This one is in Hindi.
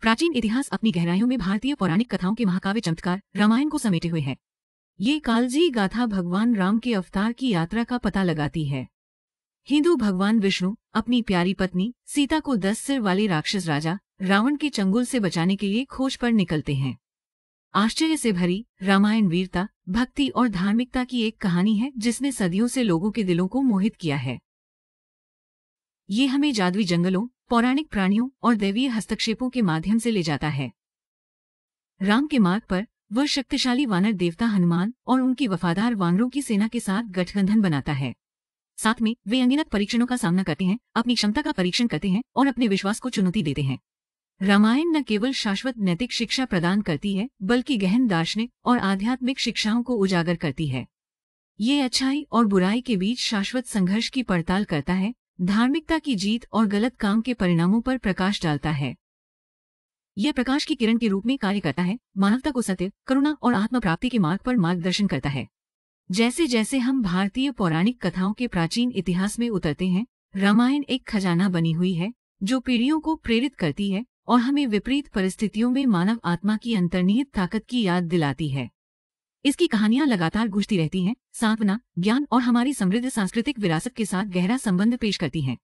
प्राचीन इतिहास अपनी गहराइयों में भारतीय पौराणिक कथाओं के महाकाव्य चमत्कार रामायण को समेटे हुए है ये कालजी गाथा भगवान राम के अवतार की यात्रा का पता लगाती है हिंदू भगवान विष्णु अपनी प्यारी पत्नी सीता को दस सिर वाले राक्षस राजा रावण के चंगुल से बचाने के लिए खोज पर निकलते हैं आश्चर्य से भरी रामायण वीरता भक्ति और धार्मिकता की एक कहानी है जिसने सदियों से लोगों के दिलों को मोहित किया है ये हमें जादवी जंगलों पौराणिक प्राणियों और दैवीय हस्तक्षेपों के माध्यम से ले जाता है राम के मार्ग पर वह शक्तिशाली वानर देवता हनुमान और उनकी वफादार वानरों की सेना के साथ गठबंधन बनाता है साथ में वे अंगिनत परीक्षणों का सामना करते हैं अपनी क्षमता का परीक्षण करते हैं और अपने विश्वास को चुनौती देते हैं रामायण न केवल शाश्वत नैतिक शिक्षा प्रदान करती है बल्कि गहन दार्शनिक और आध्यात्मिक शिक्षाओं को उजागर करती है ये अच्छाई और बुराई के बीच शाश्वत संघर्ष की पड़ताल करता है धार्मिकता की जीत और गलत काम के परिणामों पर प्रकाश डालता है यह प्रकाश की किरण के रूप में कार्य करता है मानवता को सत्य करुणा और आत्म प्राप्ति के मार्ग पर मार्गदर्शन करता है जैसे जैसे हम भारतीय पौराणिक कथाओं के प्राचीन इतिहास में उतरते हैं रामायण एक खजाना बनी हुई है जो पीढ़ियों को प्रेरित करती है और हमें विपरीत परिस्थितियों में मानव आत्मा की अंतर्निहित ताकत की याद दिलाती है इसकी कहानियां लगातार घुसती रहती हैं सांत्वना ज्ञान और हमारी समृद्ध सांस्कृतिक विरासत के साथ गहरा संबंध पेश करती हैं